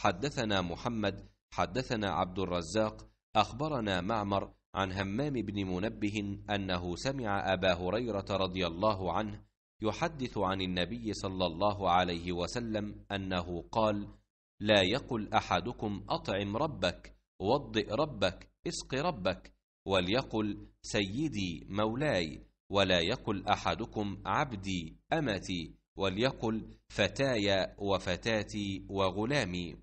حدثنا محمد حدثنا عبد الرزاق اخبرنا معمر عن همام بن منبه انه سمع ابا هريره رضي الله عنه يحدث عن النبي صلى الله عليه وسلم انه قال لا يقل احدكم اطعم ربك وضئ ربك اسق ربك وليقل سيدي مولاي ولا يقل احدكم عبدي امتي وليقل فتاي وفتاتي وغلامي